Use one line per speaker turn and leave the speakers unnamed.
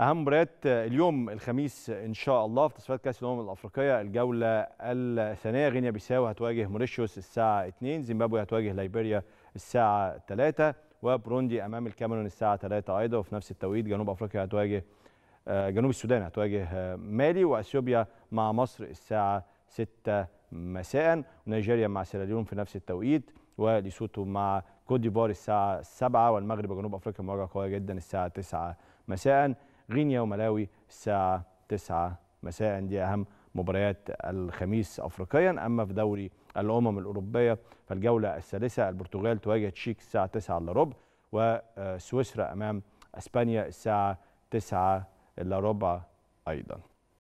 اهم مباريات اليوم الخميس ان شاء الله في تصفيات كاس الامم الافريقيه الجوله الثانيه غينيا بيساو هتواجه موريشيوس الساعه 2 زيمبابوي هتواجه ليبيريا الساعه 3 وبروندي امام الكاميرون الساعه 3 ايضا وفي نفس التوقيت جنوب افريقيا هتواجه آه، جنوب السودان هتواجه آه، مالي واثيوبيا مع مصر الساعه 6 مساء ونيجيريا مع سيراليون في نفس التوقيت وليسوتو مع كوت ديفوار الساعه 7 والمغرب وجنوب افريقيا مواجهه قويه جدا الساعه 9 مساء غينيا وملاوي الساعة 9 مساء دي أهم مباريات الخميس أفريقيا أما في دوري الأمم الأوروبية فالجولة الثالثة البرتغال تواجه تشيك الساعة 9 إلا ربع وسويسرا أمام أسبانيا الساعة 9 إلا ربع أيضاً